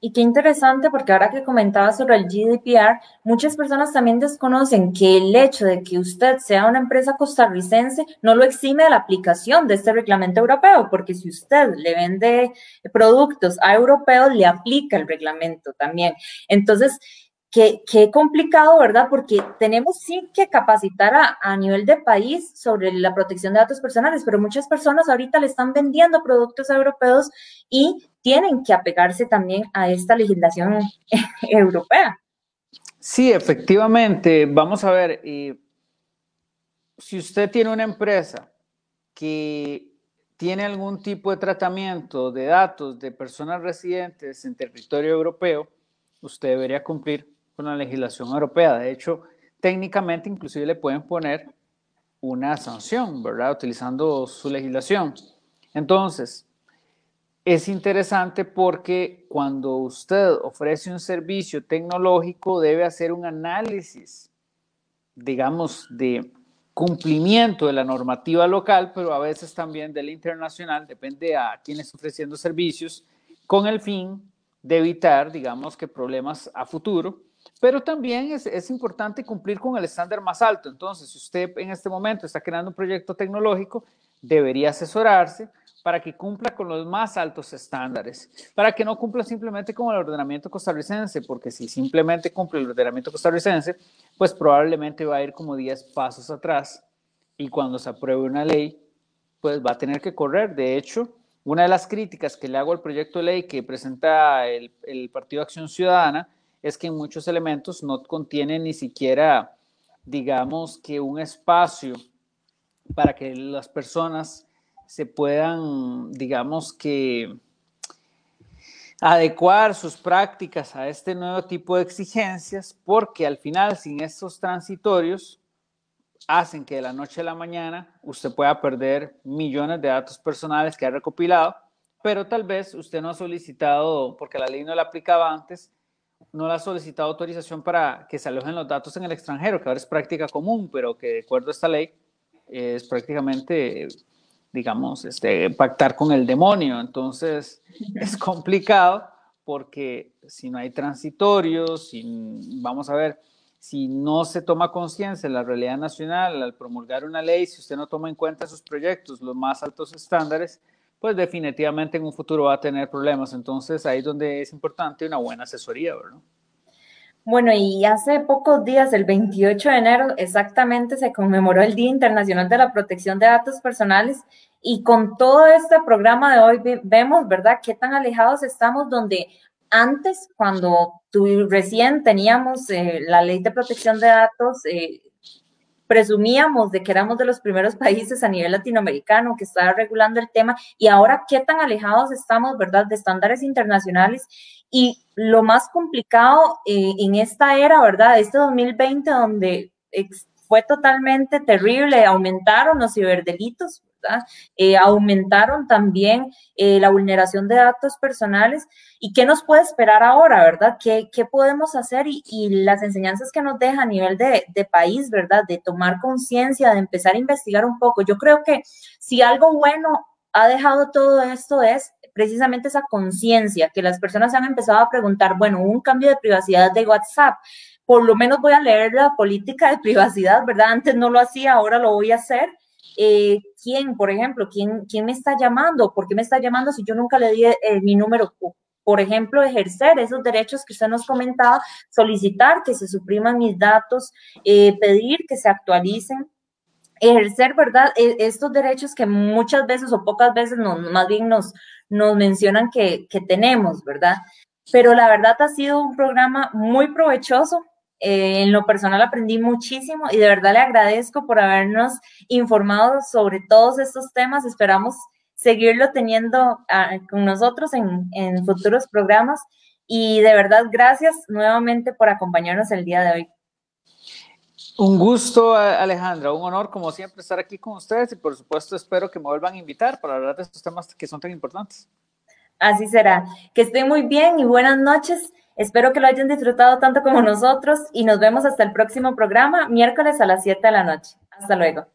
Y qué interesante, porque ahora que comentaba sobre el GDPR, muchas personas también desconocen que el hecho de que usted sea una empresa costarricense no lo exime de la aplicación de este reglamento europeo, porque si usted le vende productos a europeos, le aplica el reglamento también. Entonces, Qué, complicado, ¿verdad? Porque tenemos sí que capacitar a, nivel de país sobre la protección de datos personales, pero muchas personas ahorita le están vendiendo productos europeos y tienen que apegarse también a esta legislación europea. Sí, efectivamente. Vamos a ver, si usted tiene una empresa que tiene algún tipo de tratamiento de datos de personas residentes en territorio europeo, usted debería cumplir con la legislación europea. De hecho, técnicamente inclusive le pueden poner una sanción, ¿verdad? Utilizando su legislación. Entonces, es interesante porque cuando usted ofrece un servicio tecnológico debe hacer un análisis, digamos, de cumplimiento de la normativa local, pero a veces también de la internacional, depende a quién ofreciendo servicios, con el fin de evitar, digamos, que problemas a futuro pero también es, importante cumplir con el estándar más alto. Entonces, si usted en este momento está creando un proyecto tecnológico, debería asesorarse para que cumpla con los más altos estándares, para que no cumpla simplemente con el ordenamiento costarricense, porque si simplemente cumple el ordenamiento costarricense, pues probablemente va a ir como 10 pasos atrás y cuando se apruebe una ley, pues va a tener que correr. De hecho, una de las críticas que le hago al proyecto de ley que presenta el, el Partido Acción Ciudadana, es que en muchos elementos no contienen ni siquiera, digamos, que un espacio para que las personas se puedan, digamos que, adecuar sus prácticas a este nuevo tipo de exigencias, porque al final, sin estos transitorios, hacen que de la noche a la mañana usted pueda perder millones de datos personales que ha recopilado, pero tal vez usted no ha solicitado, porque la ley no la aplicaba antes, no le ha solicitado autorización para que se alojen los datos en el extranjero, que ahora es práctica común, pero que de acuerdo a esta ley es prácticamente, digamos, este, pactar con el demonio. Entonces es complicado porque si no hay transitorios, vamos a ver, si no se toma conciencia en la realidad nacional al promulgar una ley, si usted no toma en cuenta sus proyectos, los más altos estándares, pues definitivamente en un futuro va a tener problemas. Entonces ahí es donde es importante una buena asesoría, ¿verdad? Bueno, y hace pocos días, el 28 de enero, exactamente se conmemoró el Día Internacional de la Protección de Datos Personales y con todo este programa de hoy vemos, ¿verdad?, qué tan alejados estamos donde antes, cuando recién teníamos eh, la ley de protección de datos, eh, presumíamos de que éramos de los primeros países a nivel latinoamericano que estaba regulando el tema y ahora qué tan alejados estamos, ¿verdad?, de estándares internacionales. Y lo más complicado eh, en esta era, ¿verdad?, este 2020 donde fue totalmente terrible, aumentaron los ciberdelitos, eh, aumentaron también eh, la vulneración de datos personales. ¿Y qué nos puede esperar ahora, verdad? ¿Qué, podemos hacer? Y, las enseñanzas que nos deja a nivel de, de país, ¿verdad? De tomar conciencia, de empezar a investigar un poco. Yo creo que si algo bueno ha dejado todo esto es precisamente esa conciencia, que las personas han empezado a preguntar, bueno, un cambio de privacidad de WhatsApp, por lo menos voy a leer la política de privacidad, ¿verdad? Antes no lo hacía, ahora lo voy a hacer. Eh, quién, por ejemplo, ¿quién, quién me está llamando, por qué me está llamando si yo nunca le di eh, mi número por ejemplo, ejercer esos derechos que usted nos comentaba, solicitar que se supriman mis datos, eh, pedir que se actualicen, ejercer, ¿verdad? E, estos derechos que muchas veces o pocas veces nos, más bien nos, nos mencionan que, que tenemos, ¿verdad? Pero la verdad ha sido un programa muy provechoso eh, en lo personal aprendí muchísimo y de verdad le agradezco por habernos informado sobre todos estos temas. Esperamos seguirlo teniendo ah, con nosotros en, en futuros programas. Y de verdad, gracias nuevamente por acompañarnos el día de hoy. Un gusto, Alejandra, un honor como siempre estar aquí con ustedes y por supuesto espero que me vuelvan a invitar para hablar de estos temas que son tan importantes. Así será. Que estén muy bien y buenas noches. Espero que lo hayan disfrutado tanto como nosotros y nos vemos hasta el próximo programa, miércoles a las 7 de la noche. Hasta luego.